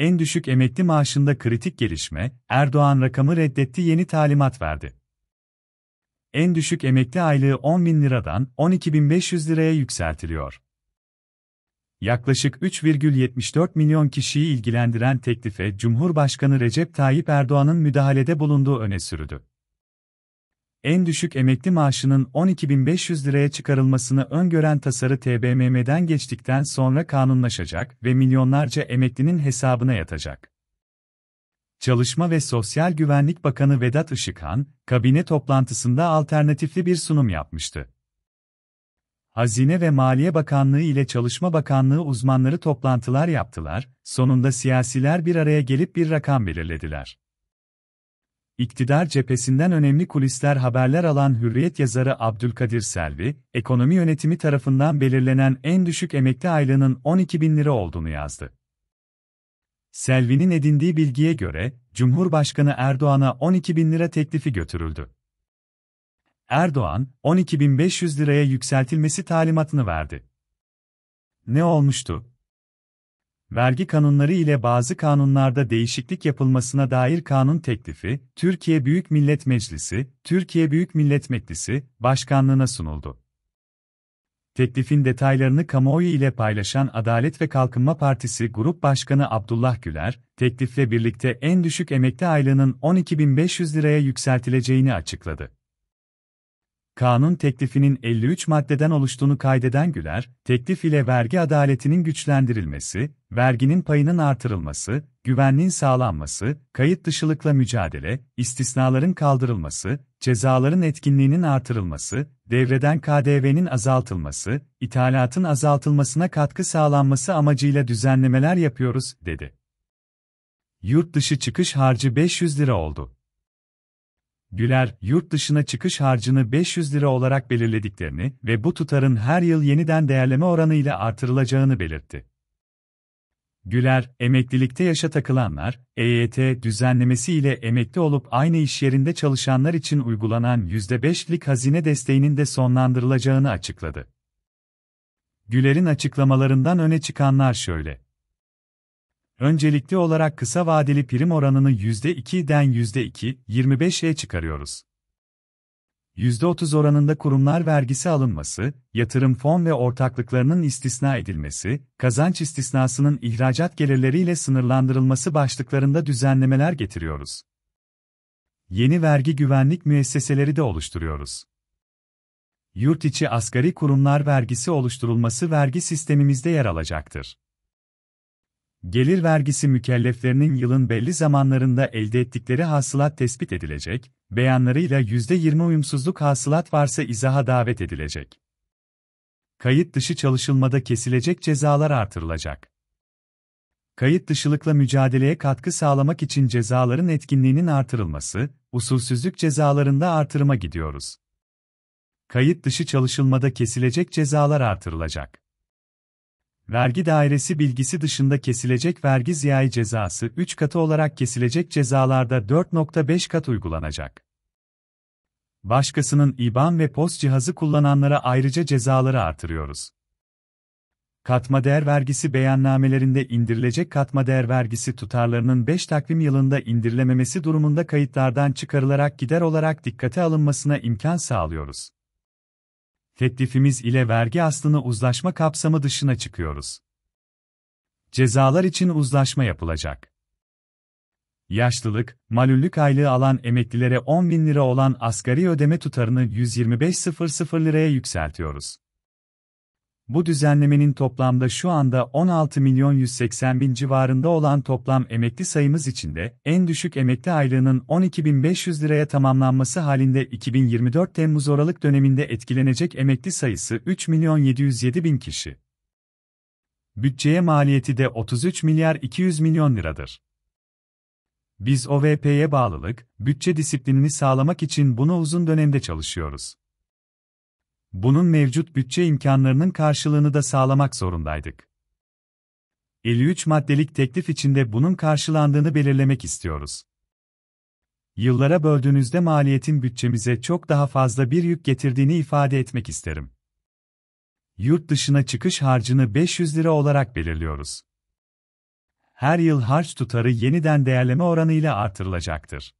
en düşük emekli maaşında kritik gelişme, Erdoğan rakamı reddetti yeni talimat verdi. En düşük emekli aylığı 10 bin liradan 12.500 liraya yükseltiliyor. Yaklaşık 3,74 milyon kişiyi ilgilendiren teklife Cumhurbaşkanı Recep Tayyip Erdoğan'ın müdahalede bulunduğu öne sürüldü en düşük emekli maaşının 12.500 liraya çıkarılmasını öngören tasarı TBMM'den geçtikten sonra kanunlaşacak ve milyonlarca emeklinin hesabına yatacak. Çalışma ve Sosyal Güvenlik Bakanı Vedat Işıkhan, kabine toplantısında alternatifli bir sunum yapmıştı. Hazine ve Maliye Bakanlığı ile Çalışma Bakanlığı uzmanları toplantılar yaptılar, sonunda siyasiler bir araya gelip bir rakam belirlediler. İktidar cephesinden önemli kulisler haberler alan Hürriyet yazarı Abdülkadir Selvi, ekonomi yönetimi tarafından belirlenen en düşük emekli aylığının 12 bin lira olduğunu yazdı. Selvi'nin edindiği bilgiye göre, Cumhurbaşkanı Erdoğan'a 12 bin lira teklifi götürüldü. Erdoğan, 12.500 liraya yükseltilmesi talimatını verdi. Ne olmuştu? vergi kanunları ile bazı kanunlarda değişiklik yapılmasına dair kanun teklifi, Türkiye Büyük Millet Meclisi, Türkiye Büyük Millet Meclisi, Başkanlığına sunuldu. Teklifin detaylarını kamuoyu ile paylaşan Adalet ve Kalkınma Partisi Grup Başkanı Abdullah Güler, teklifle birlikte en düşük emekli aylığının 12.500 liraya yükseltileceğini açıkladı kanun teklifinin 53 maddeden oluştuğunu kaydeden Güler, teklif ile vergi adaletinin güçlendirilmesi, verginin payının artırılması, güvenliğin sağlanması, kayıt dışılıkla mücadele, istisnaların kaldırılması, cezaların etkinliğinin artırılması, devreden KDV'nin azaltılması, ithalatın azaltılmasına katkı sağlanması amacıyla düzenlemeler yapıyoruz, dedi. Yurt dışı çıkış harcı 500 lira oldu. Güler, yurt dışına çıkış harcını 500 lira olarak belirlediklerini ve bu tutarın her yıl yeniden değerleme oranı ile artırılacağını belirtti. Güler, emeklilikte yaşa takılanlar, EYT düzenlemesi ile emekli olup aynı iş yerinde çalışanlar için uygulanan %5'lik hazine desteğinin de sonlandırılacağını açıkladı. Güler'in açıklamalarından öne çıkanlar şöyle. Öncelikli olarak kısa vadeli prim oranını %2'den %2,25'e çıkarıyoruz. %30 oranında kurumlar vergisi alınması, yatırım fon ve ortaklıklarının istisna edilmesi, kazanç istisnasının ihracat gelirleriyle sınırlandırılması başlıklarında düzenlemeler getiriyoruz. Yeni vergi güvenlik müesseseleri de oluşturuyoruz. Yurt içi asgari kurumlar vergisi oluşturulması vergi sistemimizde yer alacaktır. Gelir vergisi mükelleflerinin yılın belli zamanlarında elde ettikleri hasılat tespit edilecek, beyanlarıyla %20 uyumsuzluk hasılat varsa izaha davet edilecek. Kayıt dışı çalışılmada kesilecek cezalar artırılacak. Kayıt dışılıkla mücadeleye katkı sağlamak için cezaların etkinliğinin artırılması, usulsüzlük cezalarında artırıma gidiyoruz. Kayıt dışı çalışılmada kesilecek cezalar artırılacak vergi dairesi bilgisi dışında kesilecek vergi ziyai cezası 3 katı olarak kesilecek cezalarda 4.5 kat uygulanacak. Başkasının IBAN ve POS cihazı kullananlara ayrıca cezaları artırıyoruz. Katma değer vergisi beyannamelerinde indirilecek katma değer vergisi tutarlarının 5 takvim yılında indirilememesi durumunda kayıtlardan çıkarılarak gider olarak dikkate alınmasına imkan sağlıyoruz teklifimiz ile vergi aslını uzlaşma kapsamı dışına çıkıyoruz. Cezalar için uzlaşma yapılacak. Yaşlılık, malüllük aylığı alan emeklilere 10 bin lira olan asgari ödeme tutarını 125.00 liraya yükseltiyoruz. Bu düzenlemenin toplamda şu anda 16 milyon 180 bin civarında olan toplam emekli sayımız içinde, en düşük emekli aylığının 12.500 liraya tamamlanması halinde 2024 Temmuz-Aralık döneminde etkilenecek emekli sayısı 3 milyon 707 bin kişi. Bütçeye maliyeti de 33 milyar 200 milyon liradır. Biz OVP'ye bağlılık, bütçe disiplinini sağlamak için bunu uzun dönemde çalışıyoruz bunun mevcut bütçe imkanlarının karşılığını da sağlamak zorundaydık. 53 maddelik teklif içinde bunun karşılandığını belirlemek istiyoruz. Yıllara böldüğünüzde maliyetin bütçemize çok daha fazla bir yük getirdiğini ifade etmek isterim. Yurt dışına çıkış harcını 500 lira olarak belirliyoruz. Her yıl harç tutarı yeniden değerleme oranıyla artırılacaktır.